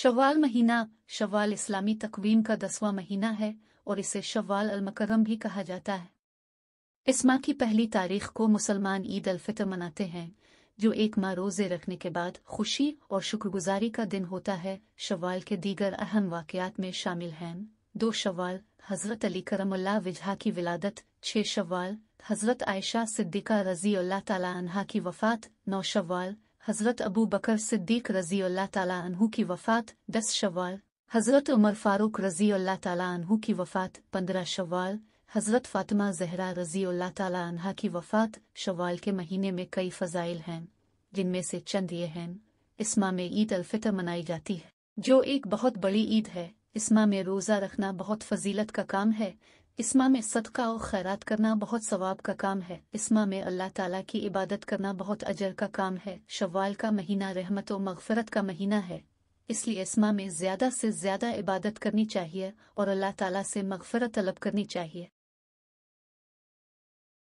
शवाल महीना शवाल इस्लामी तकवीम का दसवां महीना है और इसे शवाल अलमकरम भी कहा जाता है इस माह की पहली तारीख को मुसलमान ईद अलफितर मनाते हैं जो एक माह रोजे रखने के बाद खुशी और शुक्रगुजारी का दिन होता है शवाल के दीगर अहम वाकयात में शामिल हैं दो शवाल हजरत अली करमल्ला विजहा की विलादत छः शवाल हजरत आयशा सिद्दीका रजी अल्लाह तला की वफ़ात नौ शवाल हज़रत अबू बकर सिद्दीक रजी अल्लाह तु की वफ़ात दस शवाल हज़रत उमर फ़ारूक रजी अल्लाह तु की वफ़ात पंद्रह शवाल हज़रत फ़ातिमा जहरा रजी अल्लाह तला की वफ़ात शवाल के महीने में कई फ़जाइल हैं जिनमें से चंद ये हैं इसमा में ईद अलफ़ितर मनाई जाती है जो एक बहुत बड़ी ईद है इसमा में रोज़ा रखना बहुत फजीलत का काम है इसमा में सदका और खैरात करना बहुत सवाब का काम है इसमा में अल्लाह ताला की इबादत करना बहुत अजर का काम है शवाल का महीना रहमत और मगफरत का महीना है इसलिए इसमा में ज़्यादा से ज़्यादा इबादत करनी चाहिए और अल्लाह ताला से मगफरत तलब करनी चाहिए